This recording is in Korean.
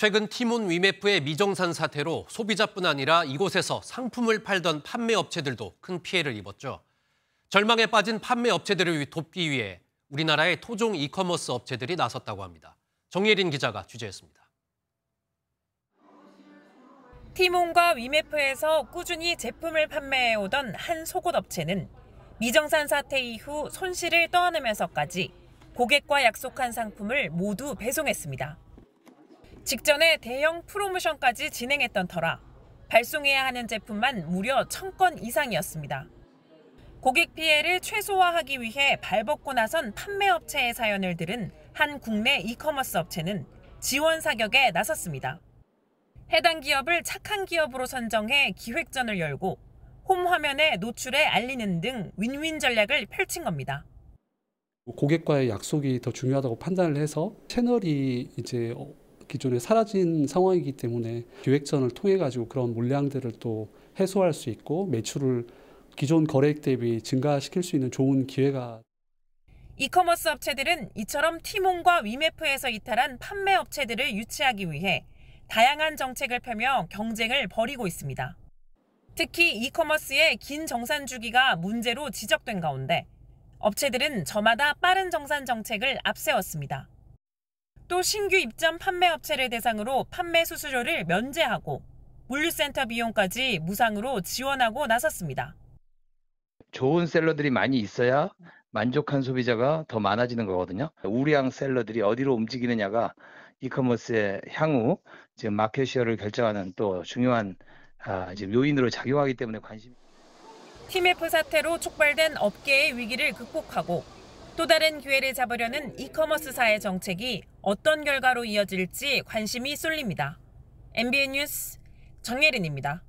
최근 티몬 위메프의 미정산 사태로 소비자뿐 아니라 이곳에서 상품을 팔던 판매업체들도 큰 피해를 입었죠. 절망에 빠진 판매업체들을 돕기 위해 우리나라의 토종 이커머스 업체들이 나섰다고 합니다. 정예린 기자가 취재했습니다. 티몬과 위메프에서 꾸준히 제품을 판매해오던 한 속옷 업체는 미정산 사태 이후 손실을 떠안으면서까지 고객과 약속한 상품을 모두 배송했습니다. 직전에 대형 프로모션까지 진행했던 터라 발송해야 하는 제품만 무려 1000건 이상이었습니다. 고객 피해를 최소화하기 위해 발벗고 나선 판매업체의 사연을 들은 한 국내 이커머스 업체는 지원 사격에 나섰습니다. 해당 기업을 착한 기업으로 선정해 기획전을 열고 홈 화면에 노출해 알리는 등 윈윈 전략을 펼친 겁니다. 고객과의 약속이 더 중요하다고 판단을 해서 채널이 이제 기존에 사라진 상황이기 때문에 기획전을 통해 가지고 그런 물량들을 또 해소할 수 있고 매출을 기존 거래액 대비 증가시킬 수 있는 좋은 기회가 이커머스 업체들은 이처럼 티몬과 위메프에서 이탈한 판매 업체들을 유치하기 위해 다양한 정책을 펴며 경쟁을 벌이고 있습니다. 특히 이커머스의 긴 정산 주기가 문제로 지적된 가운데 업체들은 저마다 빠른 정산 정책을 앞세웠습니다. 또 신규 입점 판매 업체를 대상으로 판매 수수료를 면제하고 물류센터 비용까지 무상으로 지원하고 나섰습니다. 좋은 셀러들이 많이 있어야 만족한 소비자가 더 많아지는 거거든요. 우량 셀러들이 어디로 움직이느냐가 이커머스의 향후 지금 마켓시어를 결정하는 또 중요한 아, 지금 요인으로 작용하기 때문에 관심. TMF 사태로 촉발된 업계의 위기를 극복하고 또 다른 기회를 잡으려는 이커머스사의 정책이 어떤 결과로 이어질지 관심이 쏠립니다. MBN 뉴스 정예린입니다.